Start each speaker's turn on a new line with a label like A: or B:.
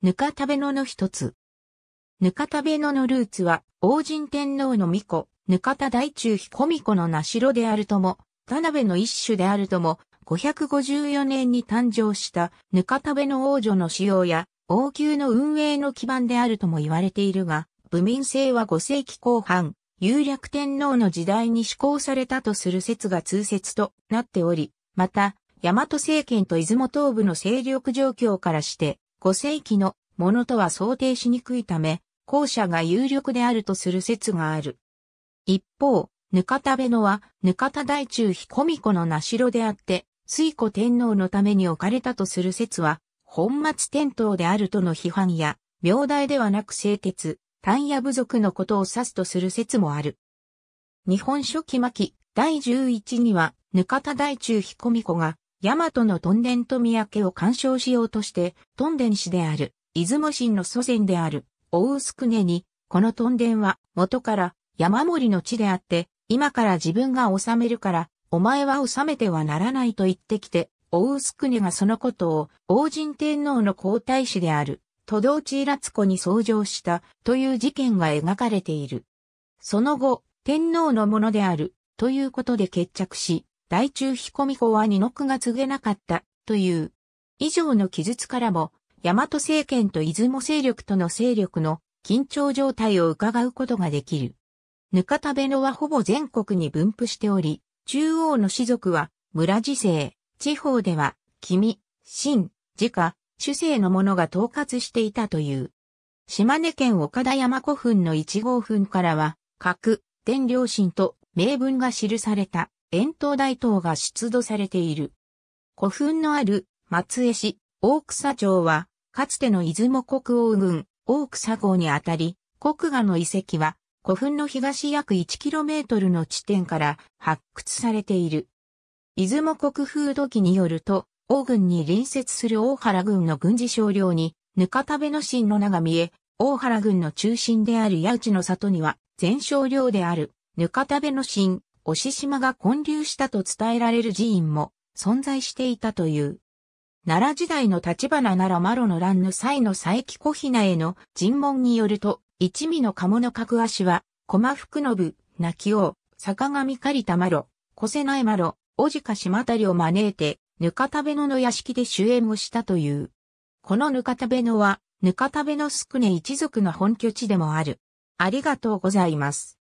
A: ぬかたべのの一つ。ぬかたべののルーツは、王神天皇の御子、ぬかた大中彦御子の名城であるとも、田辺の一種であるとも、554年に誕生したぬかたべの王女の使用や、王宮の運営の基盤であるとも言われているが、武民制は5世紀後半、有略天皇の時代に施行されたとする説が通説となっており、また、大和政権と出雲東部の勢力状況からして、五世紀のものとは想定しにくいため、後者が有力であるとする説がある。一方、ぬかたべのは、ぬかた大中彦美子の名城であって、水古天皇のために置かれたとする説は、本末転倒であるとの批判や、明大ではなく清鉄、単野部族のことを指すとする説もある。日本書紀末期第11には、ぬかた大中彦美子が、大和のトンデンと三宅を干渉しようとして、トンデン氏である、出雲神の祖先である、大臼久根に、このトンデンは、元から山森の地であって、今から自分が治めるから、お前は治めてはならないと言ってきて、大臼久根がそのことを、王神天皇の皇太子である、都道地ラツ子に相乗した、という事件が描かれている。その後、天皇のものである、ということで決着し、大中彦美子は二の句が告げなかった、という。以上の記述からも、大和政権と出雲勢力との勢力の緊張状態を伺うことができる。ぬかたべのはほぼ全国に分布しており、中央の士族は村次生、地方では君、新、自家、主世の者が統括していたという。島根県岡田山古墳の1号墳からは、核、伝良心と名文が記された。円筒大塔が出土されている。古墳のある松江市大草町は、かつての出雲国王軍大草号にあたり、国画の遺跡は古墳の東約 1km の地点から発掘されている。出雲国風土記によると、王軍に隣接する大原軍の軍事少量に、ぬかたべの神の名が見え、大原軍の中心である八内の里には、全少量である、ぬかたべの神、押島が建立したと伝えられる寺院も存在していたという。奈良時代の立花奈良マロの乱の際の佐伯小雛への尋問によると、一味の鴨の格足は、駒福信、泣き王、坂上狩田マロ、小瀬内マロ、小鹿島りを招いて、ぬかたべのの屋敷で主演をしたという。このぬかたべのは、ぬかたべの宿根一族の本拠地でもある。ありがとうございます。